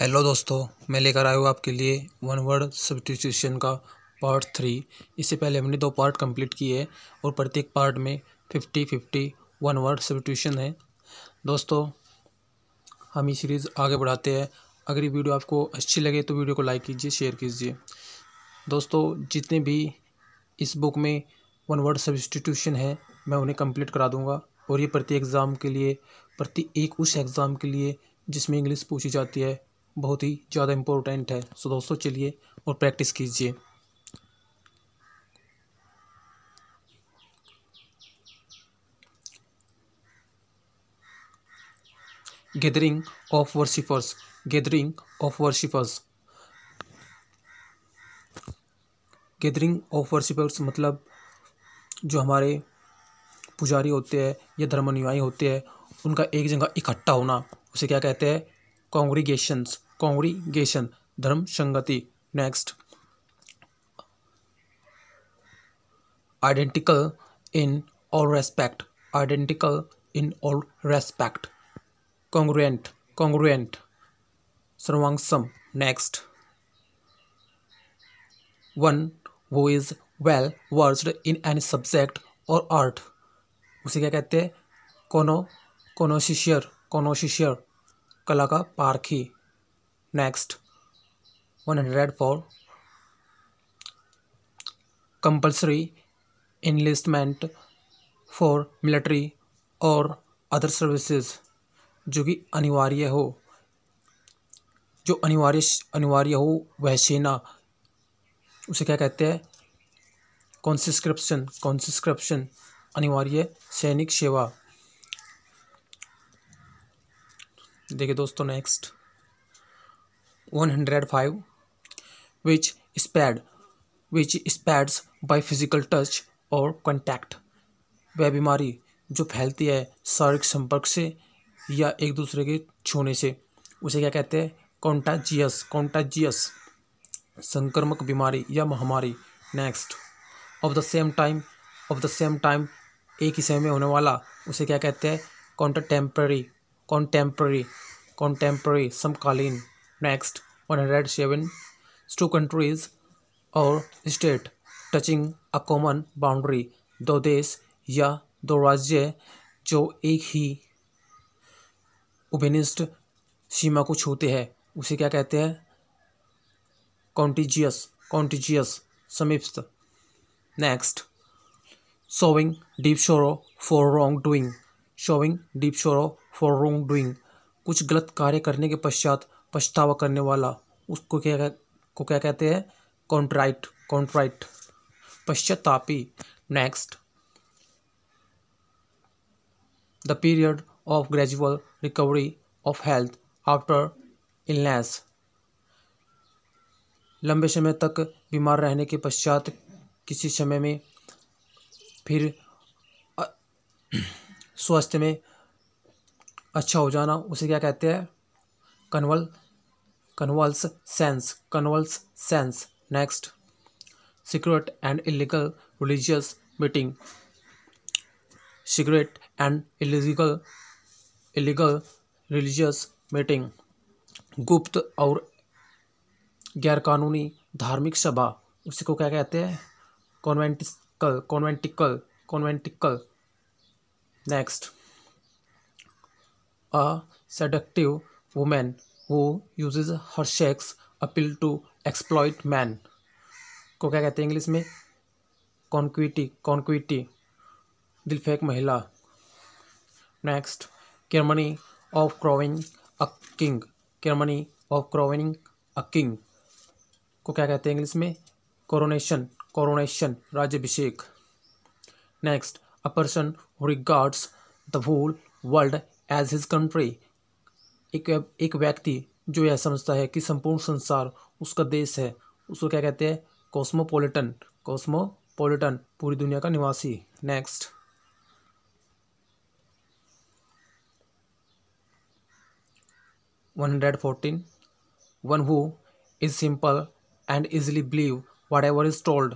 hello दोस्तों मैं लेकर आया हूँ आपके लिए वन वर्ड सब्सटीट्यूशन का पार्ट थ्री इससे पहले हमने दो पार्ट कंप्लीट किए हैं और प्रत्येक पार्ट में fifty fifty one word substitution है दोस्तों हम ये सीरीज़ आगे बढ़ाते हैं अगर ये वीडियो आपको अच्छी लगे तो वीडियो को लाइक कीजिए शेयर कीजिए दोस्तों जितने भी इस बुक में वन वर्ड सब्सटीट्यूशन है मैं उन्हें कम्प्लीट करा दूँगा और ये प्रति एग्ज़ाम के लिए प्रति एक उस एग्ज़ाम के लिए जिसमें इंग्लिश पूछी जाती है बहुत ही ज़्यादा इम्पोर्टेंट है सो दोस्तों चलिए और प्रैक्टिस कीजिए gathering of worshippers gathering of worshippers gathering of worshippers मतलब जो हमारे पुजारी होते हैं या धर्मानुयायी होते हैं उनका एक जगह इकट्ठा होना उसे क्या कहते हैं कॉन्ग्रीगेशंस कांग्रीगेशन धर्म संगति next identical in all respect identical in all respect congruent congruent सर्वांगसम next one who is well versed in any subject or art उसे क्या कहते हैं कोनो कोनो शिष्यर कला का पारखी next one hundred four compulsory enlistment for military or other services जो कि अनिवार्य हो जो अनिवार्य अनिवार्य हो वह सेना उसे क्या कहते हैं कॉन्सिस्क्रिप्शन कॉन्सिस्क्रिप्शन अनिवार्य सैनिक सेवा देखिए दोस्तों next one hundred five which spread which spreads by physical touch और वह बीमारी जो फैलती है शारीरिक संपर्क से या एक दूसरे के छूने से उसे क्या कहते हैं कॉन्टाजियस कॉन्टाजियस संक्रमक बीमारी या महामारी next of the same time of the same time एक ही समय में होने वाला उसे क्या कहते हैं कॉन्टेम्प्रेरी कॉन्टेम्प्रेरी कॉन्टेम्प्रेरी समकालीन next one hundred seven two countries or state touching a common boundary दो देश या दो राज्य जो एक ही उभेनिस्ट सीमा को छूते हैं उसे क्या कहते हैं कॉन्टिजियस कॉन्टिजियस समिप्त next showing deep sorrow for wrong doing showing deep sorrow for wrong doing कुछ गलत कार्य करने के पश्चात पछतावा करने वाला उसको क्या कह, को क्या कहते हैं कॉन्ट्राइट कॉन्ट्राइट पश्चातापी next the period of gradual recovery of health after illness लंबे समय तक बीमार रहने के पश्चात किसी समय में फिर स्वास्थ्य में अच्छा हो जाना उसे क्या कहते हैं convalescence convalescence convalescence next secret and illegal religious meeting secret and illegal illegal religious meeting गुप्त और गैरकानूनी धार्मिक सभा उसी को क्या कहते हैं conventicle conventicle conventicle next a seductive woman who uses her sex appeal to exploit man को क्या कहते हैं इंग्लिश में कॉन्क्विटी कॉन्क्विटी दिलफेक महिला next ceremony of crowning a king ceremony of crowning a king को क्या कहते हैं इंग्लिश में कोरोनेशन कोरोनेशन राज्यभिषेक next a person who regards the whole world as his country एक एक व्यक्ति जो यह समझता है कि संपूर्ण संसार उसका देश है उसको क्या कहते हैं कॉस्मोपोलिटन कॉस्मोपोलिटन पूरी दुनिया का निवासी next one hundred fourteen one who is simple and easily believe whatever is told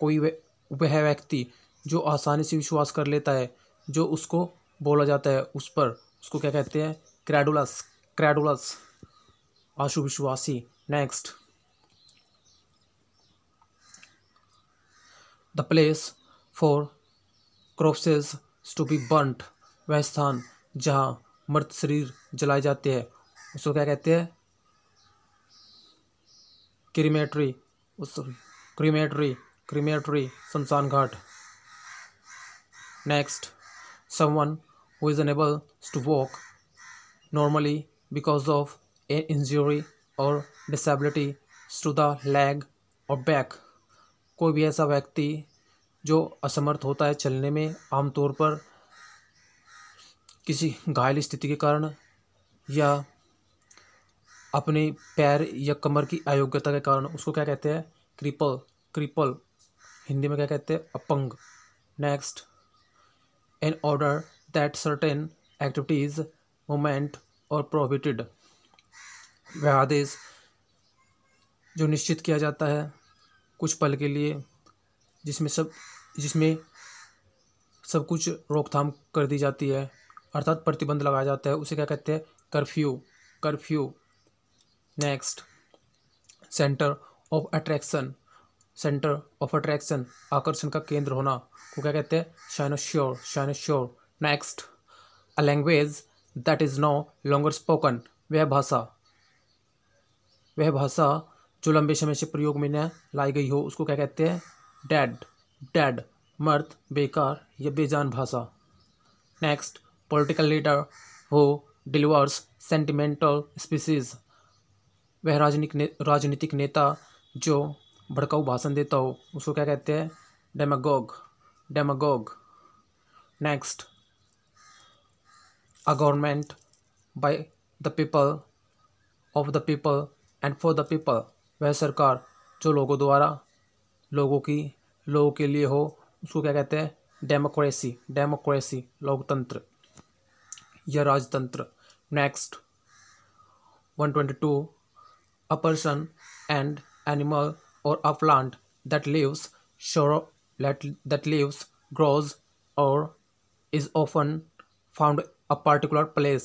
कोई वह व्यक्ति जो आसानी से विश्वास कर लेता है जो उसको बोला जाता है उस पर उसको क्या कहते हैं क्रेडुलस क्रेडुलस आशुविश्वासी next the place for corpses to be burnt वह स्थान जहाँ मृत शरीर जलाए जाते हैं उसको क्या कहते हैं क्रीमेटरी उस क्रीमेटरी क्रीमेटरी शमशान घाट next someone who is unable to walk normally because of an injury और disability to the leg और back कोई भी ऐसा व्यक्ति जो असमर्थ होता है चलने में आमतौर पर किसी घायल स्थिति के कारण या अपने पैर या कमर की अयोग्यता के कारण उसको क्या कहते हैं क्रिपल क्रिपल हिंदी में क्या कहते हैं अपंग next in order that certain activities moment are prohibited वह आदेश जो निश्चित किया जाता है कुछ पल के लिए जिसमें सब जिसमें सब कुछ रोकथाम कर दी जाती है अर्थात प्रतिबंध लगाया जाता है उसे क्या कहते हैं curfew curfew next centre of attraction centre of attraction आकर्षण का केंद्र होना को क्या कहते हैं cynosure cynosure next a language that is no longer spoken वह भाषा वह भाषा जो लंबे समय से प्रयोग में न लाई गई हो उसको क्या कहते हैं डैड डैड मर्द बेकार या बेजान भाषा next political leader who delivers sentimental speeches वह राजनीतिक ने, राजनीतिक नेता जो भड़काऊ भाषण देता हो उसको क्या कहते हैं demagogue demagogue next a government by the people of the people and for the people वह सरकार जो लोगों द्वारा लोगों की लोगों के लिए हो उसको क्या कहते हैं डेमोक्रेसी डेमोक्रेसी लोकतंत्र या राजतंत्र next 122 a person and animal or a plant that lives shore that lives grows or is often found a particular place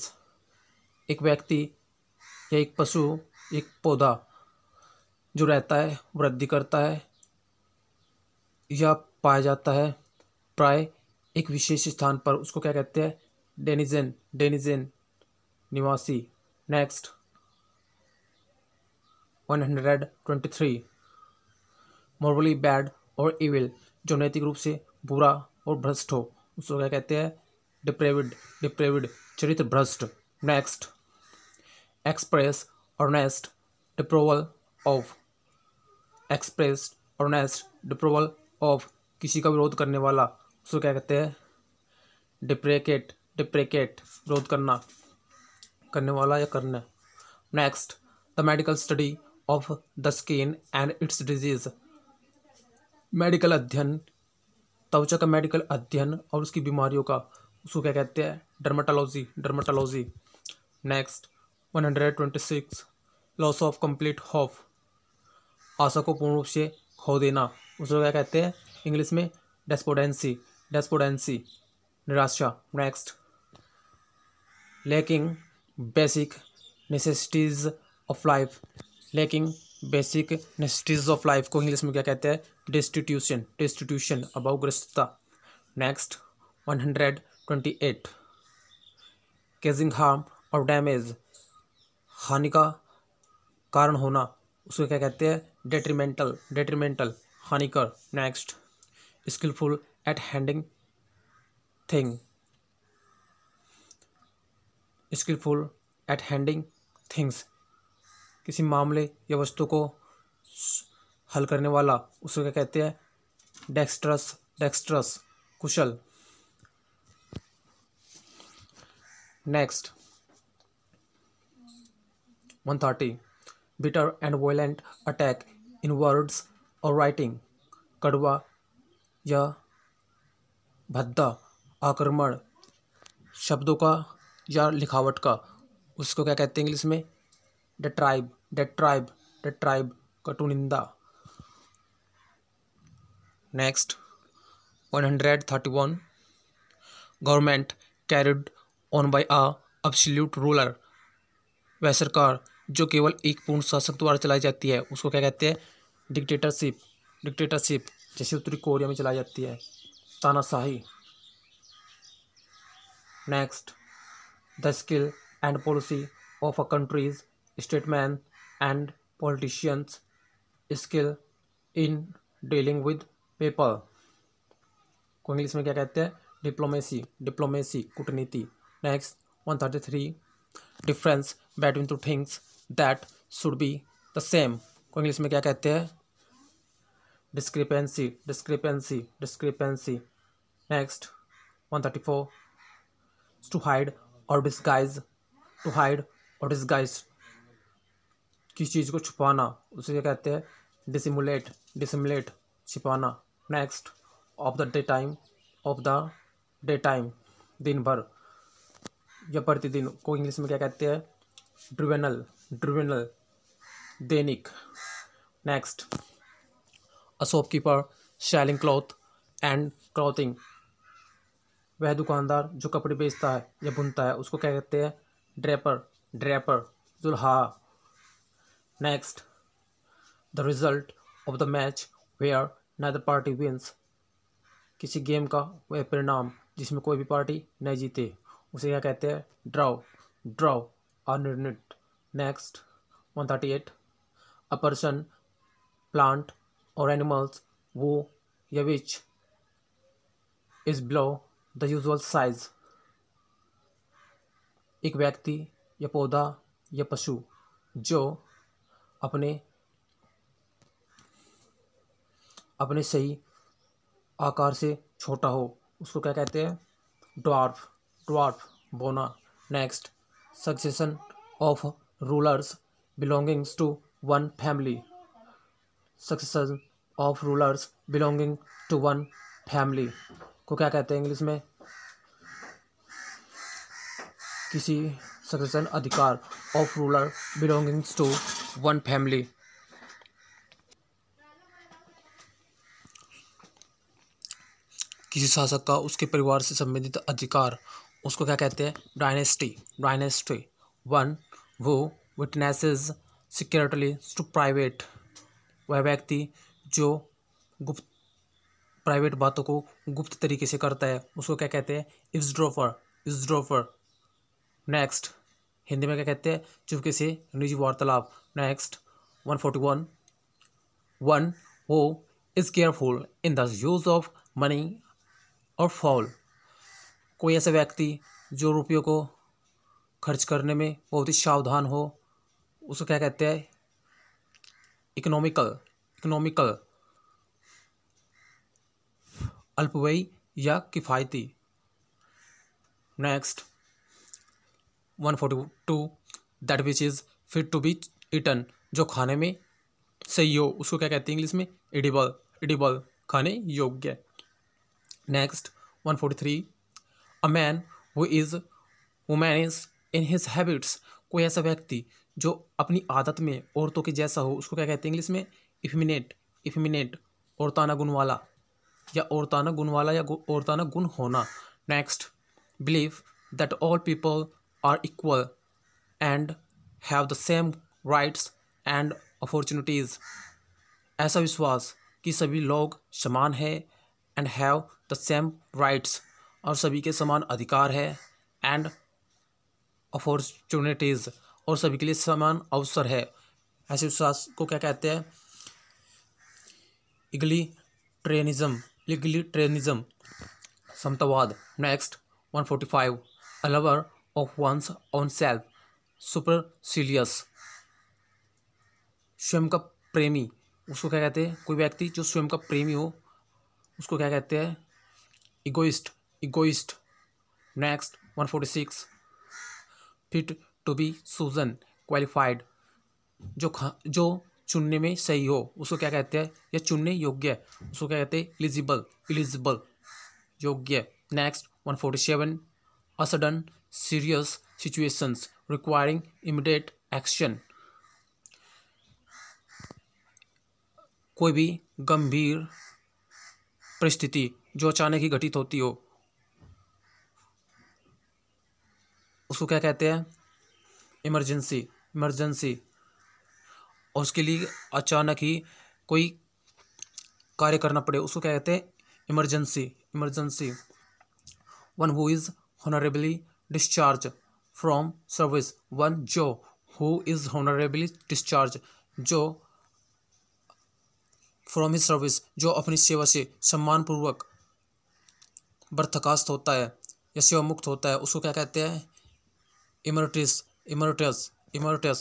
एक व्यक्ति या एक पशु एक पौधा जो रहता है वृद्धि करता है या पाया जाता है प्राय एक विशेष स्थान पर उसको क्या कहते हैं डेनिजन डेनिजन निवासी next one hundred twenty three morally bad or evil जो नैतिक रूप से बुरा और भ्रष्ट हो उसको क्या कहते हैं डिप्रेविड डिप्रेविड चरित्र भ्रष्ट next express earnest disapproval of express earnest disapproval of किसी का विरोध करने वाला उसको क्या कहते हैं डिप्रेकेट डिप्रेकेट विरोध करना करने वाला या करने next the medical study of the skin and its disease medical अध्ययन त्वचा का मेडिकल अध्ययन और उसकी बीमारियों का उसको क्या कहते हैं dermatology dermatology next one hundred twenty six loss of complete hope आशा को पूर्ण रूप से खो देना उसको क्या कहते हैं इंग्लिश में डेस्पोडेंसी डेस्पोडेंसी निराशा next lacking basic necessities of life lacking basic necessities of life को इंग्लिश में क्या कहते हैं डिस्टीट्यूशन डिस्टीट्यूशन अबाउग्रस्तता next one hundred twenty eight causing harm और डैमेज हानि का कारण होना उसको क्या कहते हैं डेट्रीमेंटल डेट्रीमेंटल हानिकर next skilful at handling thing skilful at handling things किसी मामले या वस्तु को हल करने वाला उसको क्या कहते हैं डेक्स्ट्रस डेक्स्ट्रस कुशल next one thirty bitter and violent attack in words और राइटिंग कड़वा या भद्दा आक्रमण शब्दों का या लिखावट का उसको क्या कहते हैं इंग्लिश में diatribe diatribe diatribe कटुनिंदा next one hundred thirty one government carried on by a absolute ruler वह सरकार जो केवल एक पूर्ण शासक द्वारा चलाई जाती है उसको क्या कहते हैं डिक्टेटरशिप डिक्टेटरशिप जैसे उत्तरी कोरिया में चलाई जाती है तानाशाही next the skill and policy of a country's statesman and politicians skill in dealing with paper को इंग्लिश में क्या कहते हैं डिप्लोमेसी डिप्लोमेसी कूटनीति next one thirty three difference between two things that should be the same को English में क्या कहते हैं discrepancy discrepancy discrepancy next one thirty four to hide और डिस्गाइज टू हाइड और डिस्गाइज किसी चीज़ को छुपाना उसे क्या कहते हैं डिसिमुलेट डिसिमुलेट छिपाना next of the day time of the day time दिन भर या प्रतिदिन को इंग्लिश में क्या कहते हैं ड्रिवेनल ड्रिवेनल दैनिक next a shopkeeper selling cloth and clothing वह दुकानदार जो कपड़े बेचता है या बुनता है उसको क्या कहते हैं ड्रेपर ड्रेपर दुल्हा next the result of the match where neither party wins किसी गेम का वह परिणाम जिसमें कोई भी पार्टी नहीं जीते उसे क्या कहते हैं ड्राव ड्राव और next one thirty eight a person plant और एनिमल्स वो या which is below the usual size एक व्यक्ति या पौधा या पशु जो अपने अपने सही आकार से छोटा हो उसको क्या कहते हैं डॉर्फ ट्वार्फ बोना next succession of rulers belongings to one family succession of rulers belonging to one family को क्या कहते हैं इंग्लिश में किसी सक्सेसन अधिकार of ruler belongings to one family किसी शासक का उसके परिवार से संबंधित अधिकार उसको क्या कहते हैं dynasty dynasty one who witnesses secretly to private वह व्यक्ति जो गुप्त प्राइवेट बातों को गुप्त तरीके से करता है उसको क्या कहते हैं इफ्सड्रोफर इफ्सड्रोफर नेक्स्ट हिंदी में क्या कहते हैं चुपके से निजी वार्तालाप next one forty one one who is careful in the use of money और फॉल कोई ऐसा व्यक्ति जो रुपयों को खर्च करने में बहुत ही सावधान हो उसको क्या कहते हैं इकोनॉमिकल इकोनॉमिकल अल्पवयी या किफ़ायती next one forty two that which is fit to be eaten जो खाने में सही हो उसको क्या कहते हैं इंग्लिश में इडिबल इडिबल खाने योग्य next one forty three a man who is womanish in his habits कोई ऐसा व्यक्ति जो अपनी आदत में औरतों के जैसा हो उसको क्या कहते हैं इंग्लिश में इफमिनेट इफमिनेट औरताना गुण वाला या औरताना गुण वाला या औरताना गुण होना next believe that all people are equal and have the same rights and opportunities ऐसा विश्वास कि सभी लोग समान है and have the same rights और सभी के समान अधिकार है एंड अपॉर्चुनिटीज़ और सभी के लिए समान अवसर है ऐसे विश्वास को क्या कहते हैं इगली ट्रेनिज्म इगली ट्रेनिज्म समतावाद next one forty five a lover of one's own self supercilious स्वयं का प्रेमी उसको क्या कहते हैं कोई व्यक्ति जो स्वयं का प्रेमी हो उसको क्या कहते हैं egoist egoist next 146 fit to be chosen qualified जो जो चुनने में सही हो उसको क्या कहते हैं या चुनने योग्य है उसको क्या कहते हैं इलिजिबल इलिजिबल योग्य next one forty seven a sudden serious situations requiring immediate action कोई भी गंभीर परिस्थिति जो अचानक ही घटित होती हो उसको क्या कहते हैं इमरजेंसी इमरजेंसी और उसके लिए अचानक ही कोई कार्य करना पड़े उसको क्या कहते हैं emergency emergency one who is honourably discharged from service one जो हु इज हॉनरेबली डिस्चार्ज जो फ्रॉम हिज सर्विस जो अपनी सेवा से सम्मानपूर्वक बर्थकास्त होता है या सेवा मुक्त होता है उसको क्या कहते हैं इमरटिस इमरटस इमरटस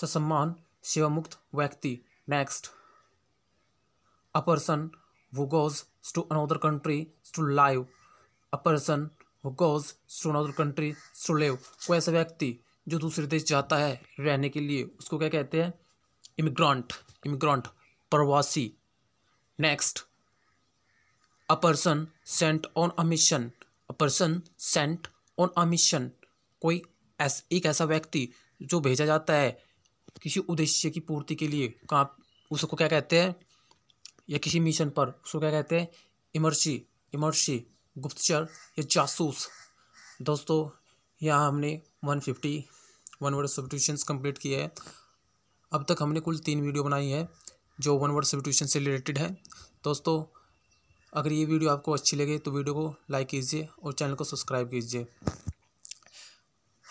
ससम्मान शिवमुक्त व्यक्ति next a person who goes to another country to live a person who goes to another country to live कोई ऐसा व्यक्ति जो दूसरे देश जाता है रहने के लिए उसको क्या कहते हैं इमिग्रांट इमिग्रांट प्रवासी next a person sent on a mission a person sent on a mission कोई ऐस, एक ऐसा व्यक्ति जो भेजा जाता है किसी उद्देश्य की पूर्ति के लिए कहाँ उसको क्या कहते हैं या किसी मिशन पर उसको क्या कहते हैं इमर्सी इमर्सी गुप्तचर या जासूस दोस्तों यहाँ हमने one fifty one word tuition complete किए हैं अब तक हमने कुल तीन वीडियो बनाई है जो वन वर्ड सब्यूशन से रिलेटेड है दोस्तों अगर ये वीडियो आपको अच्छी लगे तो वीडियो को लाइक कीजिए और चैनल को सब्सक्राइब कीजिए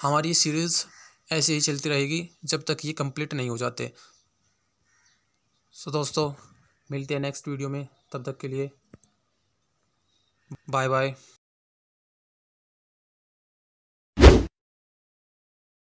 हमारी सीरीज़ ऐसे ही चलती रहेगी जब तक ये कंप्लीट नहीं हो जाते सो दोस्तों मिलते हैं नेक्स्ट वीडियो में तब तक के लिए बाय बाय